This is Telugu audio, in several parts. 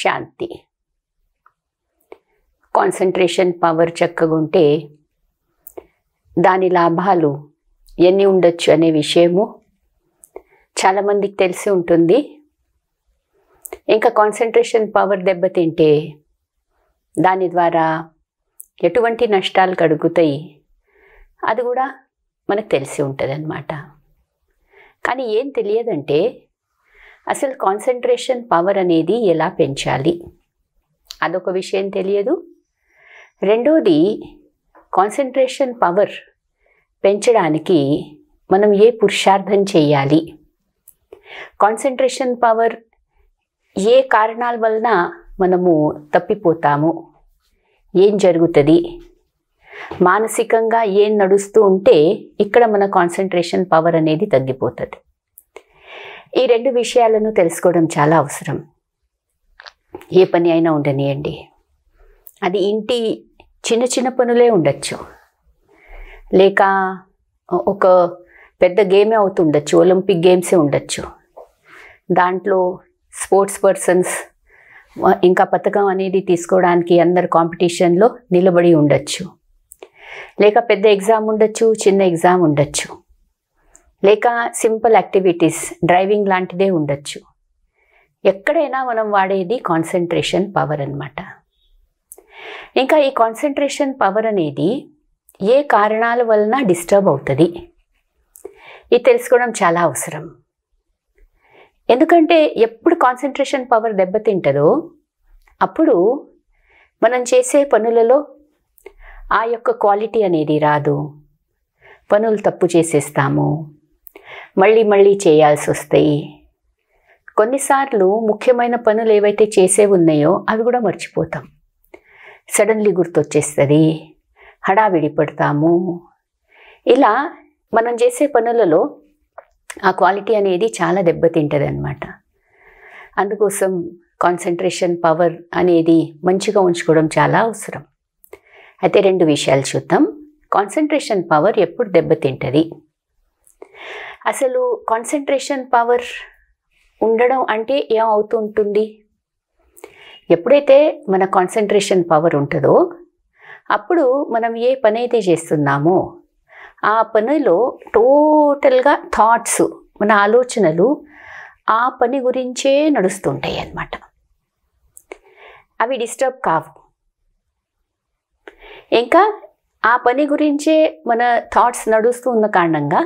శాంతి కాన్సన్ట్రేషన్ పవర్ చక్కగా ఉంటే దాని లాభాలు ఎన్ని ఉండొచ్చు అనే విషయము చాలామందికి తెలిసి ఉంటుంది ఇంకా కాన్సన్ట్రేషన్ పవర్ దెబ్బతింటే దాని ద్వారా ఎటువంటి నష్టాలు కలుగుతాయి అది కూడా మనకు తెలిసి ఉంటుంది అన్నమాట కానీ ఏం తెలియదంటే అసలు కాన్సన్ట్రేషన్ పవర్ అనేది ఎలా పెంచాలి అదొక విషయం తెలియదు రెండోది కాన్సన్ట్రేషన్ పవర్ పెంచడానికి మనం ఏ పురుషార్థం చేయాలి కాన్సన్ట్రేషన్ పవర్ ఏ కారణాల వలన మనము తప్పిపోతాము ఏం జరుగుతుంది మానసికంగా ఏం నడుస్తూ ఉంటే ఇక్కడ మన కాన్సన్ట్రేషన్ పవర్ అనేది తగ్గిపోతుంది ఈ రెండు విషయాలను తెలుసుకోవడం చాలా అవసరం ఏ పని అయినా ఉండనియండి అది ఇంటి చిన్న చిన్న పనులే ఉండొచ్చు లేక ఒక పెద్ద గేమే అవుతుండొచ్చు ఒలింపిక్ గేమ్సే ఉండొచ్చు దాంట్లో స్పోర్ట్స్ పర్సన్స్ ఇంకా పథకం అనేది తీసుకోవడానికి అందరు కాంపిటీషన్లో నిలబడి ఉండొచ్చు లేక పెద్ద ఎగ్జామ్ ఉండొచ్చు చిన్న ఎగ్జామ్ ఉండొచ్చు లేక సింపుల్ యాక్టివిటీస్ డ్రైవింగ్ లాంటిదే ఉండొచ్చు ఎక్కడైనా మనం వాడేది కాన్సన్ట్రేషన్ పవర్ అనమాట ఇంకా ఈ కాన్సన్ట్రేషన్ పవర్ అనేది ఏ కారణాల వలన డిస్టర్బ్ అవుతుంది ఇది తెలుసుకోవడం చాలా అవసరం ఎందుకంటే ఎప్పుడు కాన్సన్ట్రేషన్ పవర్ దెబ్బతింటుందో అప్పుడు మనం చేసే పనులలో ఆ యొక్క క్వాలిటీ అనేది రాదు పనులు తప్పు చేసేస్తాము మళ్ళీ మళ్ళీ చేయాల్సి వస్తాయి కొన్నిసార్లు ముఖ్యమైన పనులు ఏవైతే చేసే ఉన్నాయో అవి కూడా మర్చిపోతాం సడన్లీ గుర్తొచ్చేస్తుంది హడావిడి పడతాము ఇలా మనం చేసే పనులలో ఆ క్వాలిటీ అనేది చాలా దెబ్బతింటుంది అనమాట అందుకోసం కాన్సన్ట్రేషన్ పవర్ అనేది మంచిగా ఉంచుకోవడం చాలా అవసరం అయితే రెండు విషయాలు చూద్దాం కాన్సన్ట్రేషన్ పవర్ ఎప్పుడు దెబ్బతింటుంది అసలు కాన్సన్ట్రేషన్ పవర్ ఉండడం అంటే ఏం ఉంటుంది ఎప్పుడైతే మన కాన్సన్ట్రేషన్ పవర్ ఉంటుందో అప్పుడు మనం ఏ పని అయితే చేస్తున్నామో ఆ పనిలో టోటల్గా థాట్స్ మన ఆలోచనలు ఆ పని గురించే నడుస్తుంటాయి అన్నమాట అవి డిస్టర్బ్ కావు ఇంకా ఆ పని గురించే మన థాట్స్ నడుస్తూ ఉన్న కారణంగా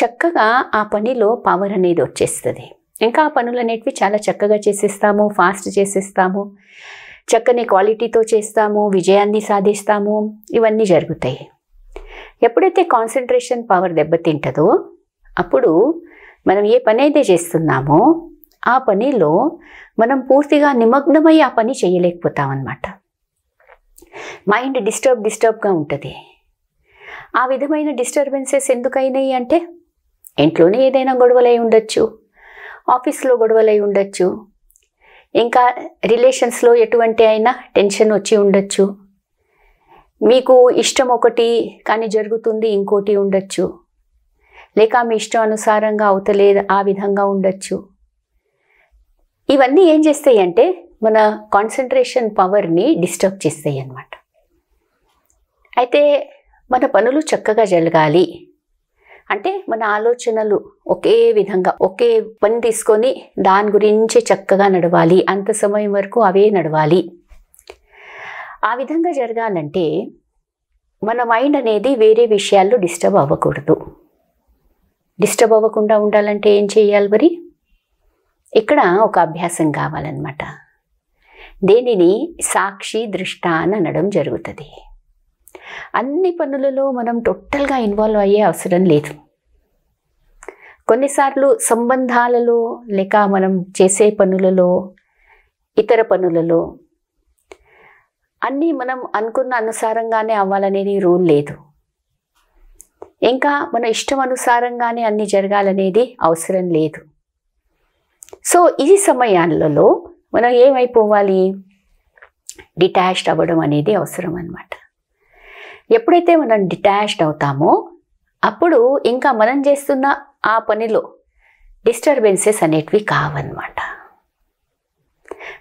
చక్కగా ఆ పనిలో పవర్ అనేది వచ్చేస్తుంది ఇంకా ఆ పనులు అనేటివి చాలా చక్కగా చేసేస్తాము ఫాస్ట్ చేసేస్తాము చక్కని క్వాలిటీతో చేస్తాము విజయాన్ని సాధిస్తాము ఇవన్నీ జరుగుతాయి ఎప్పుడైతే కాన్సన్ట్రేషన్ పవర్ దెబ్బతింటదో అప్పుడు మనం ఏ పని అయితే చేస్తున్నామో ఆ పనిలో మనం పూర్తిగా నిమగ్నమై ఆ పని చేయలేకపోతాం అనమాట మైండ్ డిస్టర్బ్ డిస్టర్బ్గా ఉంటుంది ఆ విధమైన డిస్టర్బెన్సెస్ ఎందుకైనాయి అంటే ఇంట్లోనే ఏదైనా గొడవలై ఉండొచ్చు ఆఫీస్లో గొడవలై ఉండొచ్చు ఇంకా రిలేషన్స్లో ఎటువంటి అయినా టెన్షన్ వచ్చి ఉండొచ్చు మీకు ఇష్టం ఒకటి కానీ జరుగుతుంది ఇంకోటి ఉండొచ్చు లేక మీ ఇష్టం అనుసారంగా అవతలేదు ఆ విధంగా ఉండొచ్చు ఇవన్నీ ఏం చేస్తాయి అంటే మన కాన్సన్ట్రేషన్ పవర్ని డిస్టర్బ్ చేస్తాయి అన్నమాట అయితే మన పనులు చక్కగా జరగాలి అంటే మన ఆలోచనలు ఒకే విధంగా ఒకే పని తీసుకొని దాని గురించి చక్కగా నడవాలి అంత సమయం వరకు అవే నడవాలి ఆ విధంగా జరగాలంటే మన మైండ్ అనేది వేరే విషయాల్లో డిస్టర్బ్ అవ్వకూడదు డిస్టర్బ్ అవ్వకుండా ఉండాలంటే ఏం చేయాలి మరి ఇక్కడ ఒక అభ్యాసం కావాలన్నమాట దేనిని సాక్షి దృష్ట అనడం జరుగుతుంది అన్ని పనులలో మనం టోటల్గా ఇన్వాల్వ్ అయ్యే అవసరం లేదు కొన్నిసార్లు సంబంధాలలో లేక మనం చేసే పనులలో ఇతర పనులలో అన్నీ మనం అనుకున్న అనుసారంగానే అవ్వాలనేది రూల్ లేదు ఇంకా మన ఇష్టం అనుసారంగానే అన్నీ జరగాలనేది అవసరం లేదు సో ఈ సమయాలలో మనం ఏమైపోవాలి డిటాచ్డ్ అవ్వడం అనేది అవసరం అన్నమాట ఎప్పుడైతే మనం డిటాచ్డ్ అవుతామో అప్పుడు ఇంకా మనం చేస్తున్న ఆ పనిలో డిస్టర్బెన్సెస్ అనేటివి కావన్నమాట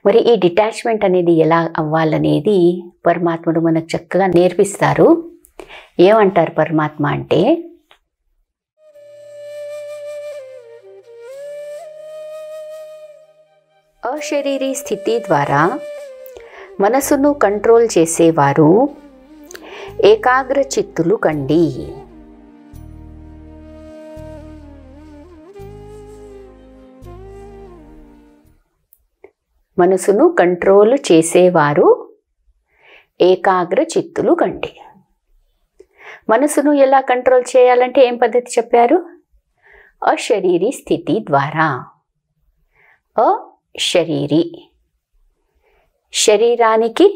మరి ఈ డిటాచ్మెంట్ అనేది ఎలా అవ్వాలనేది పరమాత్ముడు మనకు చక్కగా నేర్పిస్తారు ఏమంటారు పరమాత్మ అంటే అశరీరీ స్థితి ద్వారా మనసును కంట్రోల్ చేసేవారు ఏకాగ్ర చిత్తులు కండి మనసును కంట్రోల్ చేసేవారు ఏకాగ్ర చిత్తులు కండి మనసును ఎలా కంట్రోల్ చేయాలంటే ఏం పద్ధతి చెప్పారు అశరీరి స్థితి ద్వారా అశరీరి శరీరానికి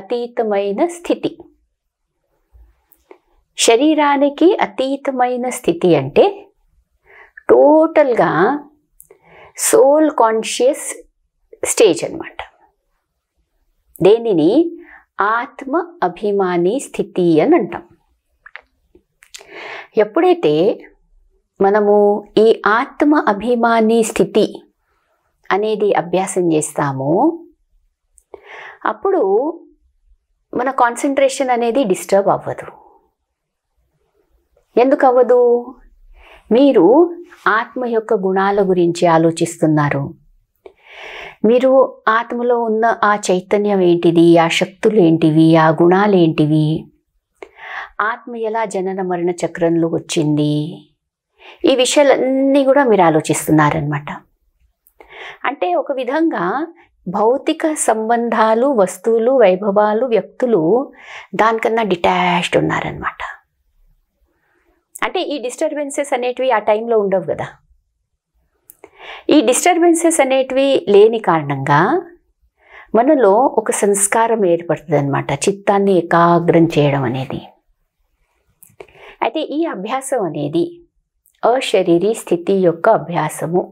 అతీతమైన స్థితి శరీరానికి అతీతమైన స్థితి అంటే టోటల్గా సోల్ కాన్షియస్ స్టేజ్ అనమాట దేనిని ఆత్మ అభిమాని స్థితి అని అంటాం ఎప్పుడైతే మనము ఈ ఆత్మ అభిమాని స్థితి అనేది అభ్యాసం చేస్తామో అప్పుడు మన కాన్సన్ట్రేషన్ అనేది డిస్టర్బ్ అవ్వదు ఎందుకు అవ్వదు మీరు ఆత్మ యొక్క గుణాల గురించి ఆలోచిస్తున్నారు మీరు ఆత్మలో ఉన్న ఆ చైతన్యం ఏంటిది ఆ శక్తులు ఏంటివి ఆ గుణాలు ఏంటివి ఆత్మ ఎలా జనన మరణ చక్రంలో వచ్చింది ఈ విషయాలన్నీ కూడా మీరు ఆలోచిస్తున్నారనమాట అంటే ఒక విధంగా భౌతిక సంబంధాలు వస్తువులు వైభవాలు వ్యక్తులు దానికన్నా డిటాచ్డ్ ఉన్నారనమాట అంటే ఈ డిస్టర్బెన్సెస్ అనేటివి ఆ టైంలో ఉండవు కదా ఈ డిస్టర్బెన్సెస్ అనేటివి లేని కారణంగా మనలో ఒక సంస్కారం ఏర్పడుతుంది అనమాట చిత్తాన్ని ఏకాగ్రం చేయడం అనేది అయితే ఈ అభ్యాసం అనేది అశరీరీ స్థితి యొక్క అభ్యాసము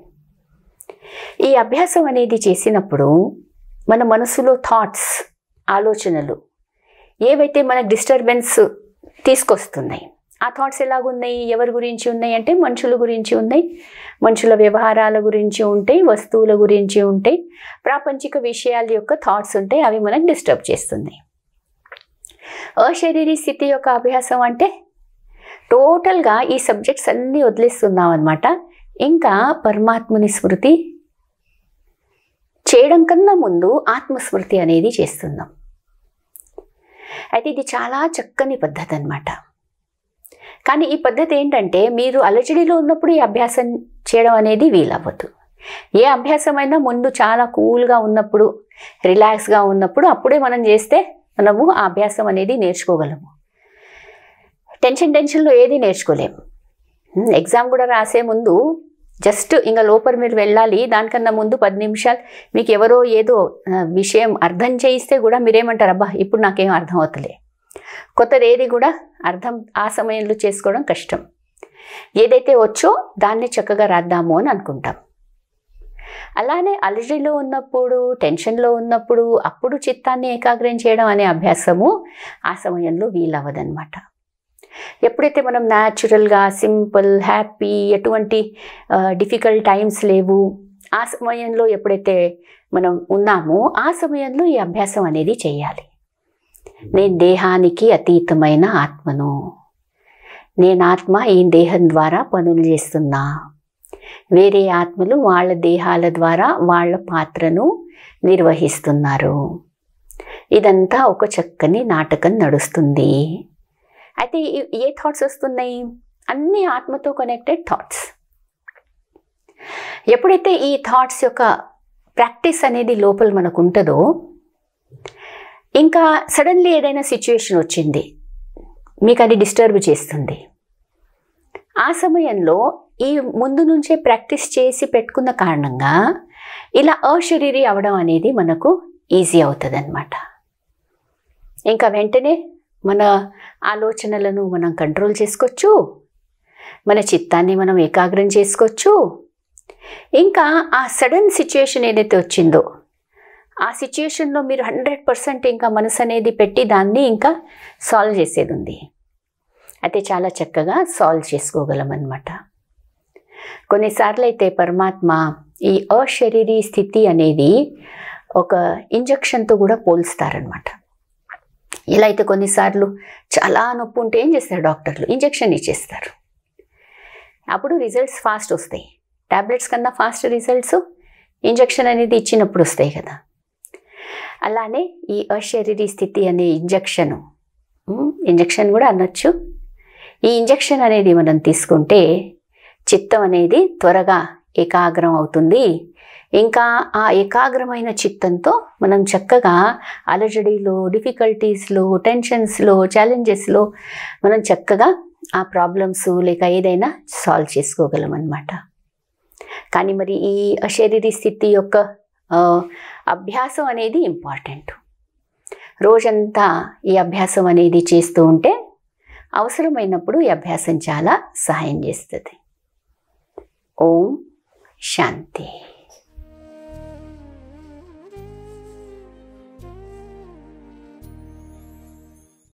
ఈ అభ్యాసం అనేది చేసినప్పుడు మన మనసులో థాట్స్ ఆలోచనలు ఏవైతే మనకు డిస్టర్బెన్స్ తీసుకొస్తున్నాయి ఆ థాట్స్ ఎలాగున్నాయి ఎవరి గురించి ఉన్నాయి అంటే మనుషుల గురించి ఉన్నాయి మనుషుల వ్యవహారాల గురించి ఉంటాయి వస్తువుల గురించి ఉంటాయి ప్రాపంచిక విషయాల యొక్క థాట్స్ ఉంటాయి అవి మనకు డిస్టర్బ్ చేస్తుంది అశరీరీ స్థితి యొక్క అభ్యాసం అంటే టోటల్గా ఈ సబ్జెక్ట్స్ అన్నీ వదిలేస్తున్నాం అనమాట ఇంకా పరమాత్మని స్మృతి చేయడం కన్నా ముందు ఆత్మస్మృతి అనేది చేస్తున్నాం అయితే ఇది చాలా చక్కని పద్ధతి అనమాట కానీ ఈ పద్ధతి ఏంటంటే మీరు అలచడిలో ఉన్నప్పుడు ఈ అభ్యాసం చేయడం అనేది వీలవ్వదు ఏ అభ్యాసమైనా ముందు చాలా కూల్గా ఉన్నప్పుడు రిలాక్స్గా ఉన్నప్పుడు అప్పుడే మనం చేస్తే మనము ఆ అభ్యాసం అనేది నేర్చుకోగలము టెన్షన్ టెన్షన్లో ఏది నేర్చుకోలేము ఎగ్జామ్ కూడా రాసే ముందు జస్ట్ ఇంకా లోపల మీరు వెళ్ళాలి దానికన్నా ముందు పది నిమిషాలు మీకు ఎవరో ఏదో విషయం అర్థం చేయిస్తే కూడా మీరేమంటారు అబ్బా ఇప్పుడు నాకేం అర్థం అవుతలే కొత్తది ఏది కూడా అర్థం ఆ సమయంలో చేసుకోవడం కష్టం ఏదైతే వచ్చో దాన్ని చక్కగా రాద్దాము అని అనుకుంటాం అలానే అలజడిలో ఉన్నప్పుడు టెన్షన్లో ఉన్నప్పుడు అప్పుడు చిత్తాన్ని ఏకాగ్రం చేయడం అనే అభ్యాసము ఆ సమయంలో వీలవ్వదనమాట ఎప్పుడైతే మనం న్యాచురల్గా సింపుల్ హ్యాపీ ఎటువంటి డిఫికల్ట్ టైమ్స్ లేవు ఆ సమయంలో ఎప్పుడైతే మనం ఉన్నామో ఆ సమయంలో ఈ అభ్యాసం అనేది చేయాలి నేను దేహానికి అతీతమైన ఆత్మను నేను ఆత్మ ఈ దేహం ద్వారా పనులు చేస్తున్నా వేరే ఆత్మలు వాళ్ళ దేహాల ద్వారా వాళ్ళ పాత్రను నిర్వహిస్తున్నారు ఇదంతా ఒక చక్కని నాటకం నడుస్తుంది అయితే ఏ థాట్స్ వస్తున్నాయి అన్ని ఆత్మతో కనెక్టెడ్ థాట్స్ ఎప్పుడైతే ఈ థాట్స్ యొక్క ప్రాక్టీస్ అనేది లోపల మనకు ఉంటుందో ఇంకా సడన్లీ ఏదైనా సిచ్యువేషన్ వచ్చింది మీకు అది డిస్టర్బ్ చేస్తుంది ఆ సమయంలో ఈ ముందు నుంచే ప్రాక్టీస్ చేసి పెట్టుకున్న కారణంగా ఇలా అశరీరి అవడం అనేది మనకు ఈజీ అవుతుంది అనమాట ఇంకా వెంటనే మన ఆలోచనలను మనం కంట్రోల్ చేసుకోవచ్చు మన చిత్తాన్ని మనం ఏకాగ్రం చేసుకోవచ్చు ఇంకా ఆ సడన్ సిచ్యుయేషన్ ఏదైతే వచ్చిందో ఆ సిచ్యుయేషన్లో మీరు హండ్రెడ్ పర్సెంట్ ఇంకా మనసు అనేది పెట్టి దాన్ని ఇంకా సాల్వ్ చేసేది ఉంది అయితే చాలా చక్కగా సాల్వ్ చేసుకోగలం అనమాట కొన్నిసార్లు అయితే పరమాత్మ ఈ అశరీరీ స్థితి అనేది ఒక ఇంజక్షన్తో కూడా పోల్స్తారనమాట ఇలా అయితే కొన్నిసార్లు చాలా నొప్పి ఉంటే ఏం చేస్తారు డాక్టర్లు ఇంజక్షన్ ఇచ్చేస్తారు అప్పుడు రిజల్ట్స్ ఫాస్ట్ వస్తాయి ట్యాబ్లెట్స్ కన్నా ఫాస్ట్ రిజల్ట్స్ ఇంజక్షన్ అనేది ఇచ్చినప్పుడు వస్తాయి కదా అలానే ఈ అశరీరీ స్థితి అనే ఇంజక్షను ఇంజక్షన్ కూడా అనొచ్చు ఈ ఇంజక్షన్ అనేది మనం తీసుకుంటే చిత్తం అనేది త్వరగా ఏకాగ్రం అవుతుంది ఇంకా ఆ ఏకాగ్రమైన చిత్తంతో మనం చక్కగా అలజడిలో డిఫికల్టీస్లో టెన్షన్స్లో ఛాలెంజెస్లో మనం చక్కగా ఆ ప్రాబ్లమ్స్ లేక ఏదైనా సాల్వ్ చేసుకోగలం అన్నమాట కానీ మరి ఈ అశరీరీ స్థితి యొక్క అభ్యాసం అనేది ఇంపార్టెంట్ రోజంతా ఈ అభ్యాసం అనేది చేస్తూ ఉంటే అవసరమైనప్పుడు ఈ అభ్యాసం చాలా సహాయం చేస్తుంది ఓం శాంతి